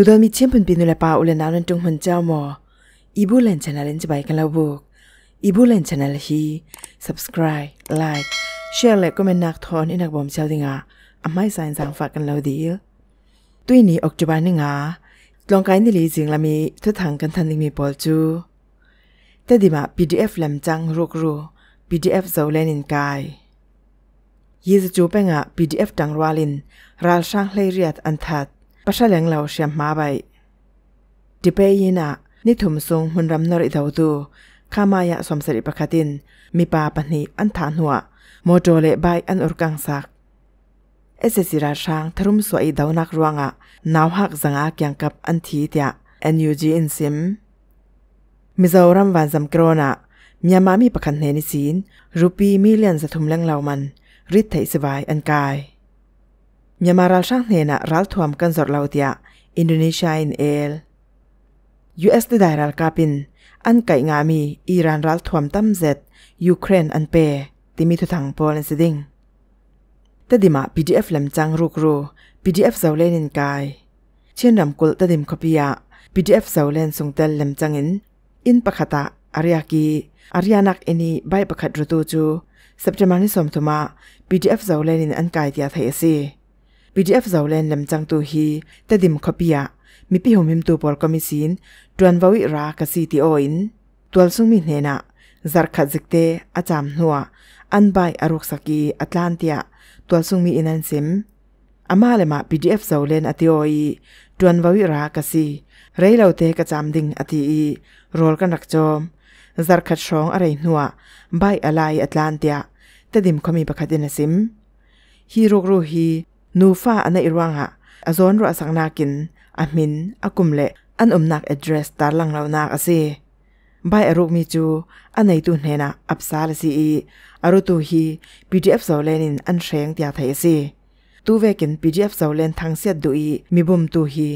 ดูดอมีเชื่อมพันปีนุลปาอุลนาวันจงหันเจ้ามออีบูเลนชนะเลนจะไปกันแล้วบุกอีบูเลนชนะลฮี subscribe like share และก็เมนนักทอนอินักบอมเช้วดิงาอาไม่สายสังฝากกันแล้วดีตุยนี้ออกจุบานนึงาลองการนี่ลีสิงละมีทุทังกันทันดิมีปอลจูแต่ดีมา PDF ลมจังรุกรู PDF เจ้าเลนินกายยี่สิจูเป็งะ PDF ดังรัวลินราช่างเลเรียดอันทัดปัสลังเหลาเสียมมาใบดิเปยินะนิถุมสุงมุนรำนริดาวดูข้ามายะสมสริปคติน มีปาปนีอันฐานหัวโมโจเลใบอันอุรกังสัก เอเซซิราช้างทรุมสวยดาวนักรวงะนาวหักสังอาเกียงกับอันทีเตียเอ็นยูจีอินซิมมิซารัมวันจำกรนะมียมามีประคันเนนิสินรูปีมิเลียนสะทุมแรงเหล่ามันริดไถสบายอันกายมีมาราลชရှန်นေနာရာလ်ထွမ်ကด်ဇော်လေอินโดนีเซียอินเอลยูเอสได้รัลกาปินอันไก่งามีอิรันรัลทวมตั้มเซตยูเครนอันเปติมีทุทังโปลนสิดิงต่ดิมาพีดีเอฟลำจังรุกรูพีดีเอฟเซาเลนินกายเช่นรำกุลตดิมคปิยาพีดีเอฟเซาเลนสงเตลลำจังอินอินปะคตะอาริยากีอาริยานักอินีใบปะคตรตูจูสับจมานิสมทุมาพีดีเอฟเซาเลนินอันกายทตียไทยซี PDF เจ้าเล่นลำจังตัวฮี แต่ดิมขบียะมีพี่หอมหิมตัวบอลคอมมิสินดวนวาวิรากสีตีโออิน ตัวสุงมีนเฮนะจัดขัดจิกเตอาจามหัวอันใบอารุกสกีแอตแลนติอาตัวสุงมีอินันซิมอามาเลมา PDF เจ้าเล่นอติโออี ดวนวาวิรากสีไรเลวเตกระจามดิ่งอาติอีรอลกันรักจอมจัดขัดสองอะไรหัวใบอะไรอตแลนติอาแต่ดิมขมีประคดินซิมฮีรุกรูฮีนูฟ้าอันอิรวังฮะอาจนรัสังนากินอามินอากุมเละ อันอมนักอดเรสตาลังเรานักอาศัยใบอรมีจู อันไหนตุนเฮนะอับซาลสีอีอารุตุฮีพีดีเอฟสซเลนินอันเชงตียไทยสีตูเวกินพีดีเอฟสซเลนทางเสียดดูอีมีบุมตูฮี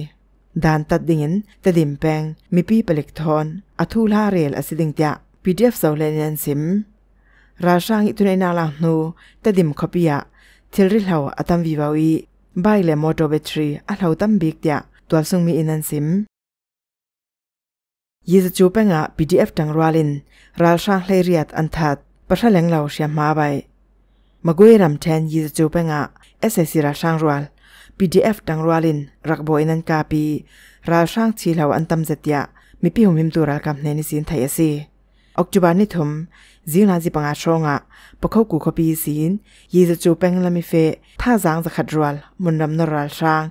ด่านตัดดิ้งินตัดดิมแปงมีปีเปลิกทอนอัทูลาเรลอสิดิงตียพีดีเอฟสซเลนินซิมราชางอิตุนนาลังนูตัดดิมขบิยะทิลริเหลาอตัมวิวาวีบายเลมอตเบทรีอัลเหลาตัมบิกเดียตัวซุงมีอินันซิมยีสิจูเป็งีดะ PDF ดังรัวลินรัลช่างเลเรียดอันทัดประชาเลงเหลาเชียมาใบมากุยรำเทนยีสิจูเปงะเอสเซซีรัลช่างรัวล PDF ดังรัวลินรักโบอินันกาปีรัลช่างชีเหลาอันตัมเจตยมีพี่หุมหิมตัวรัลกับเนนิสินไทยซีအောက်တိုဘာနိထုံဇီနာဇီပငါရှောငါပခုတ်ကူခပီစင်ယေဇချိုပန်လမီဖေသာဇန်ဇခဒရလမွန်နမ်နရလရှန်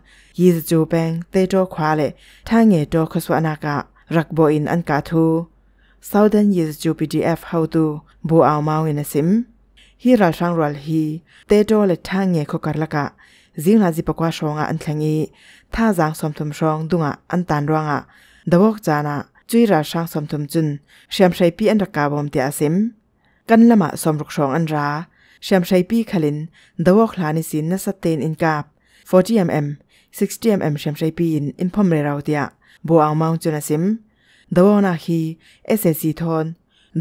ယေဇချိုပန်တေတောခွာလေထာငေတောခဆွအနာကရက်ဘိုအင်အန်ကာထူ Southern Years Ju PDF how to bo aw maw in sim hi ral sang ral hi te to le thang nge kho kar laka zing la ji pakwa shonga an thangi tha jang som thum shong dunga an tan rawanga dawok chana จุยราช่างสมทมจุนเชียมชัยพีอันรกาบอมเตียสิม กันละมาสมรุกสองอันราเชียมชัยพีขลินดาวคลานิสินนัสเตนอินกาบ 40mm 60mm เชียมชัยพีอินอินพอมเรราเตียบัวอังมังจุนสิมดาวนาคีเอเอซีทอน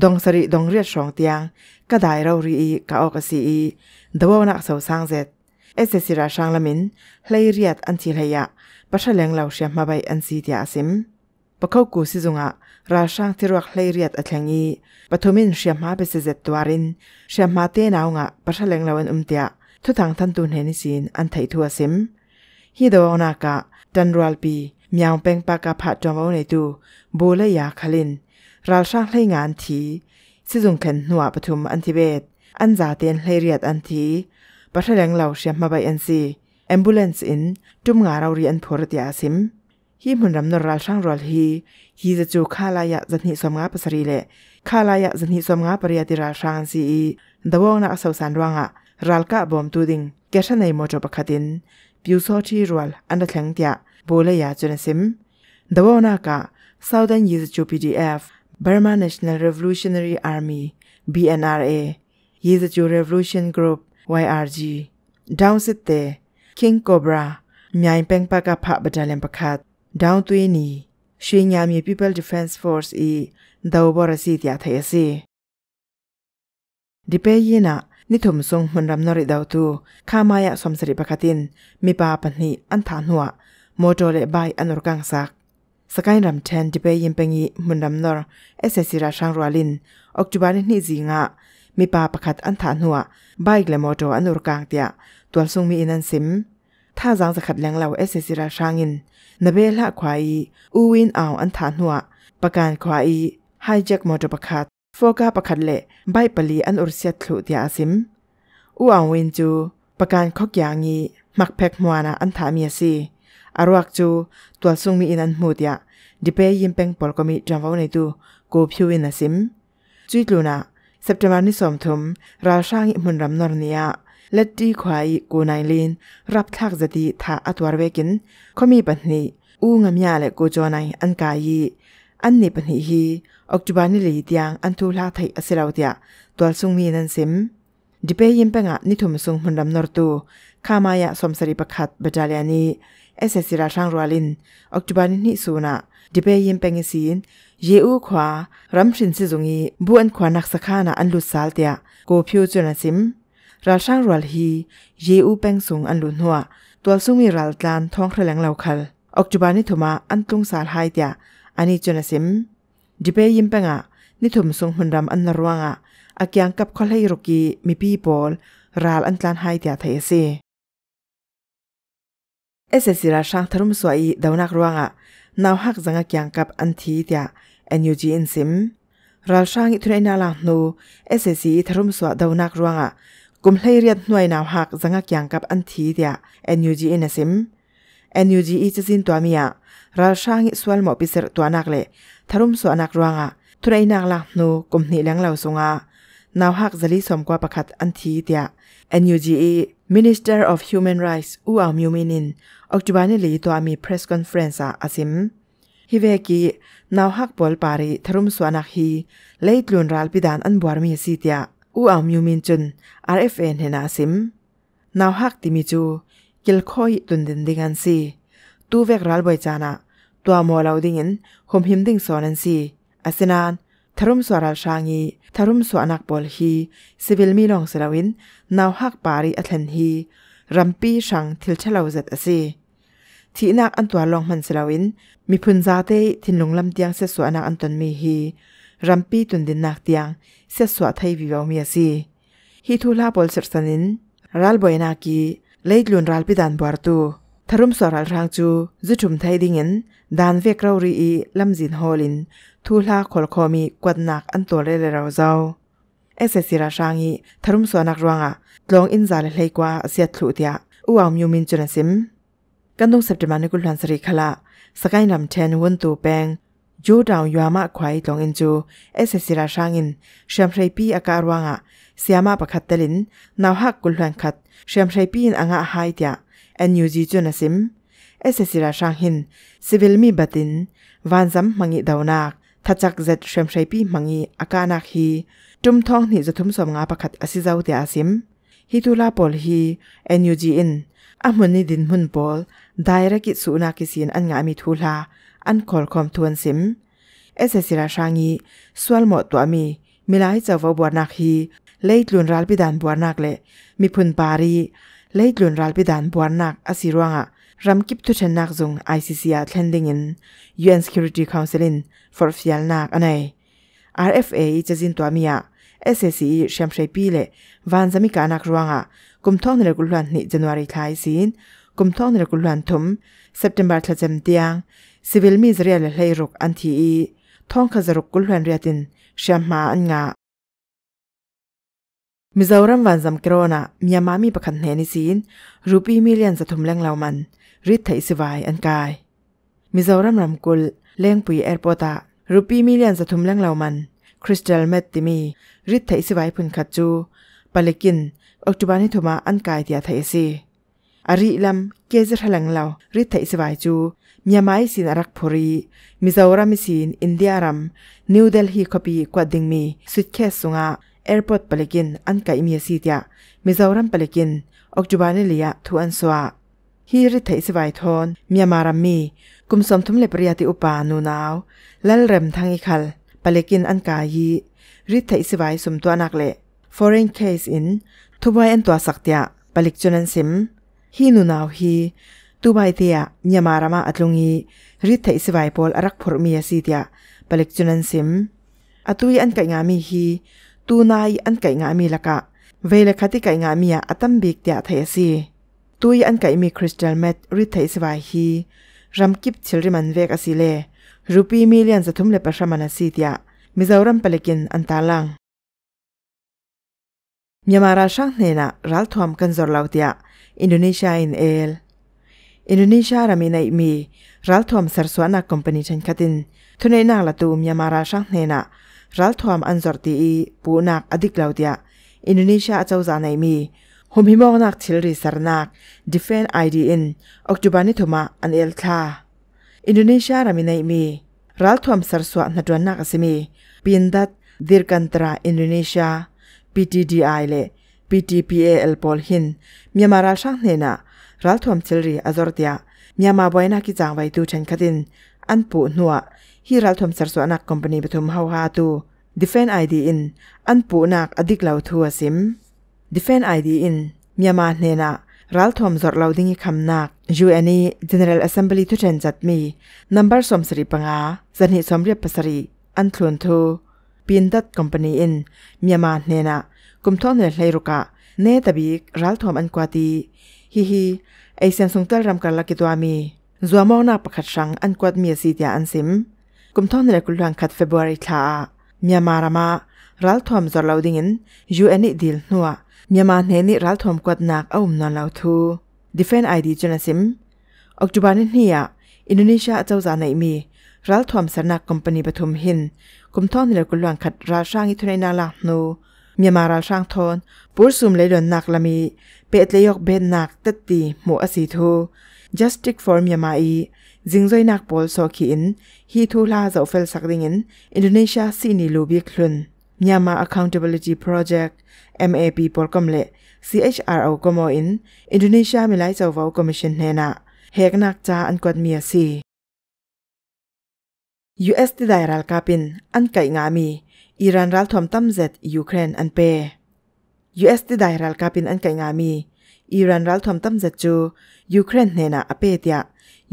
ดงสริดงเรียดสองเตียงก็ไดเรารีอีกาออกสีอีดาวนักเสาสร้างเจ็จเอเอซีราช่างละมินไลเรียดอันทีฮียะปัชเลงเราเชียมมาใบอันซีเตียสิมปะเข้ากูซิจงะราช่างที่รักเลเรียดอัจงีปฐมินเชียมาเป็นเสจตัวรินเชียมาเตนาวงะปะชะเลงเลวันอุมเตียทุทางทันตุนเฮนิสินอันไททัวซิมฮิดวนากะจันรัลปีมียงเป็งปากาผะจอมวในตูบูเลยาคลินราช่างเลยงานทีซิจงเข็นหัวปฐุมอันทิเบต อันจาเตียนเลเรียดอันทีปะชะเลงเลาเชียมาใบอันซี ambulance in tum nga าเร ri an phor t ยาซิมฮีมันรำนราช่างรอลฮีฮีจะจูข้าลายะจันทิสมงาปสรีเลข้าลายะจันทิสมงาปริยติราช่างสีดาวงนักสาวสันวังอะรัลกะบอมตูดิงแกชในมจบขัดินปิวโซชีรัวลอันดับแข็งเตียโบเลยาจุนซิมดาวนักะซ Southern Youth จู PDF Burma National Revolutionary Army BNRA ยีจะจู Revolution Group YRG ดาวสิตเต King Cobra มีอันเป็นปากกาพะบัดาเลมประคัดดาวตัวนี้ช่วยงามี People Defense Force อีดาวบอร์สิทธิ์ยาเทียดิเปย์ยีน่ะนิทถมทรงมันรำนริดาวตัวข้ามายะสมศรีประกาศินมีป้าปนีอันฐานหัวโมโตเลบายอันรุกังสักสกายรำแทนดิเปย์ยินเปงีมันรำนรเอสเซซิราชังรัวลินออกจุบันนี้จิงะมีป้าประกาศอันฐานหัวใบเกลโมโตอันรุกังเตียตัวทรงมีอินันซิมท่าจังจะขัดแรงเราเอสเซซิราชางินนเบละควายอูวินเอาอันฐานหัวประกันควายไฮแจ็คมอเตอร์ประคัดโฟกาประคัดเละใบปลีอันอุรเซตยลุดยาซิมอูอังวินจูประกันคอกยางีมักแพกมัวนาอันถามีซีอารวักจูตัวซุงมีอินันมูดยาดิเปยิมเปงปอลกมีจัำวาในตูโกพิวินาซิมจุดลูนาเซปเทมานิสอมทุมราชางอิมุนรำนอร์เนียลดีควายกูนายลินรับทักจะดีท่าอัตวรเวกินเขามีปัญหาอู้งามยาเล็กูจอนายอันกายีอันนี้ปัญหาฮีออกจุบานีเลยดียงอันทูลาไทยอัศราวเดียตัวสุงมีนันซิมดิเปยิมเปงะนิทุมสุงมันดำนอร์ตูข้ามายะสมสริประคัดบจาลียนีเอเซสิราช่างรัวลินออกจุบานนนิสูนะดิเปยิมเปงสีนเยอูขวารำชินซิจุงีบุอันขวานักสักานะอันลุดาลเดียกูพิวจุนซิมรัลช่างรัลฮีเยอูเปงสูงอันลุนหัวตัวซุ่มีรัลตานท้องเครลองเหล่าคัลออกจุบานิถมาอันตุงสาหไฮเตียอันนี้จนสิมดิเปยิมเปงอ่ะนิถมสูงหุ่นรำอันนรวงอ่ะอักยังกับคอลให้รุกีมีปีบอลรัลอันตานไฮเตียไทยเซเอเซซิราช่างทรุมสวยดาวนักรวงอ่ะนาวฮักจังอักยังกับอันทีเตียเอ็นยูจีอินซิมรัลช่างอิทุนเอนาลังโนเอเซซีทรุมสวดาวนักรวงอ่ะกุมเรียนหน่วยนาวหักสังักยังกับอันทีเดียเอ็นูจีเอเนซิมเอ็นยูจีีอะจินตัวมีอะรัช่างิสวลหมอปิเสรตัวนักเลยทารุมสวนักรวงอ่ะทุเรนักลักนูกุมนี้แ้ยงเหล่าสงอ่ะนาวหักจะลิสมกว่าประคัดอันทีเดียเอ็นยูจีมิ Minister of Human Rights อูอามิวมินินออกจุบานิลีตัวมี press conference อ่ะอาซิมฮิเวกีนาวหักบอลปารีทารุมสวนักฮีเลยตลุนรัลปิดานอันบัวมีสีเดียอูอามยูมินจุน RFN เฮนาซิมนาวฮักติมิจูกิลคอยตุนดินดิงันซีตูเวกรัลบอยจานะตัวมอลาวดิงินหมหิมดิงสอนันซีอาสินานทารุมสวราชางีทารุมสวนักบอลฮีสิวิลมีลองสลาวินนาวฮักปารีอัทันฮีรัมปีชังทิลเชลาวเซตอซีที่นักอันตัวลองมันสลาวิน มีพุนซาเตทินลงลำเตียงเสสวนักอันตันมีฮีรัมปีตุนดินนักที่ยงเสียสวัสดิ์วิวามีสิฮิทูลาบอลเซอร์สันินรัลบอยนักีเลดลุนรัลปิดันบวร์ตูทารุมสวรรค์รังจูจุจุมไทยดิเงินดานเวกเรารีลัมจินฮอลินทูลาคอลคอมีกวดหนักอันตัวเรเรราเจ้า เอสเซซิราชังีทารุมสวรรค์รังอ่ะลองอินซาเลเลกว่าเสียทุเดียอุอามยูมินจุนซิมกันตุงเซปจิมานกุลฮันสริขละสกายนำเชนวนตูแปงยูดาวยามาควายตองอินจูเอสเซซิราชางินเชียมชัปีอาการวังอ่ะเสียมาประคัดตลินนาวฮักกุลแหวนขัดเชียมชัยปีนอ่างหายเดียเอ็นยูจีจูนัสิมเอสเซซิราชางหินซิวิลมีบัตินวานซัมมังอีดาวนักทัจักเจ็ดเชียมชัปีมังอีอาการนักฮีจุมทองนี่จะทุ่มสมงาประคัดอสิเจ้าเดียสิมฮิตุลาปอลฮีเอ็นยูจีอินอามุนนี่ดินมุนปอลได้รักิสูนักิเซียนอันงามีทูลาอันขอคอมทวนสิมเอสเซสิราชางีสวลหมดตัวมีมิลายเจ้าวบวนักฮีเลยลุนรัลพิดานบวนักเลมีพุนปารีเลยลุนรัลพิดานบวนักอสิรวงอะรำมกิบทุชนักจงไอซีซีอาทแลนดิงินยูเอ็นสกิริตี้คอนซิลินฟอร์ฟิลนักอันไหอ RFA จะจินตัวมีอะ SSE เชีเชมเช้ปีเลวันจะมีการนักรวงอะกุมท่องในกุลวันนี้จันวารีคลายสินกุมท่องในกุลวันทุมเซปเทมเบอร์ทะจำเตียงสิวิลมีเรียลเลยรุกอันทีท่องขจรุกกุลแวนเรตินเชียมมาอันงามิซาอุรัมวันจำกรอนามียมามีประคันแหนิสินรูปีมิเลียนสะทุมแรงเหล่ามันริทไทสวายอันกายมิซาอุรัมรำกุลเลี้ยงปุยแอร์โปตารูปีมิเลียนสะทุมแรงเหล่ามันคริสตัลเมตติมีริทไทสวายพุนขัดจูปาเลกินอัจจุบันใหิทุมาอันกายเดียไทยสีอาริลัมเกจิรหลังเหล่าริทไทสวายจูมียไม้สินรักพรีมิซาวรามิสินอินเดียรัมนิวเดลฮีคบีกวดดิงมีสุดแค่สุงาแอร์พอร์ตเปลกินอันกับอีมีสิทยามิซาวรัมเปลกินออกจุบานิเลียทุอันสวาฮีริทัยสบวยทอนมียมารัมมีกุมสมทุมเลปริยติอุปานูนาวแลเรมทางอีคัลเปลกินอันกายีริทัยสบวยสมตัวนักเละ foreign case in ทุบไวอันตัวสักเดียเปลกจนันซิมฮีนูนาวฮีตัวใบเตียยามารามาอัตลุงีริทไทสไยพอลรักผพรมีสิิทธ์เตียไปเล็กจุนันซิมอตุยันไกงามีฮีตัวนายอันไกงามีละกะเวลคัติไกงามีอัตัมบิกเตียไทยสีตัวยันไกมีคริสตัลเมทริทไทสไยฮีรำมกิบชิลริมันเวกอสิเลรูปีมิลเลนสะทุมเลปะชมานธิ์เตียมิจารัมปเล็กินอันตาลังยามาราชเนน่ารัลทวามกันจร์ลาวเตียอินโดนีเซียอินเอลอินโดนีเซียรามีในมีรัลทอมสรสวนาคอมพานีชันคตินทุนนาละตูมยามาราชังเนนะรัลทอมอันจอร์ตีปูนักอดิกลาวเดียอินโดนีเซียเจ้าจานในมีหุมหิมองนักทิลรีสรนักดิเฟนไอดีอินออกจุบานิทมาอันเอลทาอินโดนีเซียรามีในมีรัลทอมสรสวนาดวนนักสมีปีนดัดดิร์กันตราอินโดนีเซียีีดีไอเล PTPAL พอลหินมีมาราชังเนนะรัลทอมซิลรีอาจอร์ดิอามีมาบอยนักกิจางไว้ดูฉชนคดิน อันปูหนัวฮีรัลทอมสรสวนักคอมพานีปฐมเฮาฮาตูดิเฟนไอดีอินอันปูนักอดิกเหล่าทัวซิมดิเฟนไอดีอินมีมาเนนารัลทอมจอร์เลาดิ้งคำนักยูเอนีเจเนอเรลแอสเซมบลีทุเชนจัดมีนัมเบอร์สมสรีปังอาจันหิสมเรียบปาษรีอันทวนทูปีนดัดคอมพานีอิน มีมาเนนากุมทอนเหลไลรุกะเนตบิกรัลทอมอันกวาดีฮิฮิไอเซียงซงเตอร์รำกันละกิตัวมีจัวมอน้าประคัดชังอันกวดมีสีเดียอันซิมกุมท่อนเล็กุลังคัดเฟบรุยลาเมียมารามารัลทอมจอร์ลาวดิงินยูเอนิดิลนัวเมียมาเนนิรัลทอมกวดนักเอาอุมนอนลาวทูดิเฟนไอดีจนซิมออกจุบานินเฮียอินโดนีเซียเจ้าจานในมีรัลทอมสนักคอมพานีปฐุมหินกุมท่อนเล็กุลังคัดราช่างอิทุนนาลาโนเมียมาราช่างทอนปูรซุมเลยดอนนักละมีเป็ดเลยกเบนนักตัดตีหมูอสีทู justice form ยามาอีจิงจอยนักบอลสอกินฮีทูลาจะเฟลสักดิงินอินโดนีเซียซีนิลูบิคลุนยามา accountability project MAP ปอลกมเล CHR o อากมออินอินโดนีเซียมีหลายเจ้าว่าคอมมิชชั่นเฮนาเฮกนักจ้าอันกวดมีสี US ที่ได้รัลกาปิน อันไก่งามีอิรันรัลทอมตั้มเซตยูเครนอันเปยูเอสด d ได้รัลการปินอันกักงามีอิรันรัลทอมตั้มจัดจูยูเครนเนนาอภัยที่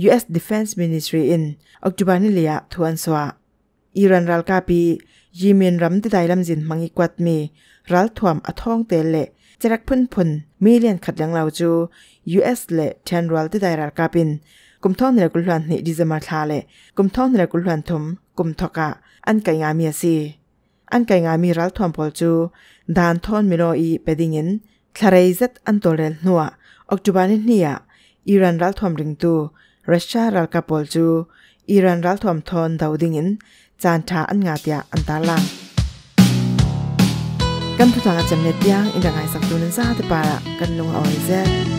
ยู US Defense Ministry in ออกจุบานิเลียทวนสวาอิรันรัลกาปียีเมนรัมติได้ลำจินมังอีกวัดมีรัลทวมอทองเตเลจรักพุ่นพุ่นมีเลียนขัดยังเราจูยูเอสเลแทนรัลติได้รัลกาปินกุมท่องเนรกุลหวันนี่ดิจมาร์ทาเลกุมท่องเนรกุลหวันทมกุมทอกะอันกักงามีสีอันไกงามีรัลทอมพอลจูดานทอนมิโนอีเปดิงินคาเรซตอันโตเลนัวออกจุบานิเนียอิรันรัลทอมริงตูรัสเซียรัลกาพอลจูอิรันรัลทอมทอนดาวดิงินจานทาอันงาตยาอันตาลังกันทุกทางจจะเนตยังอินดังไอสักตัวนั้นซาติปากันลงออริเซ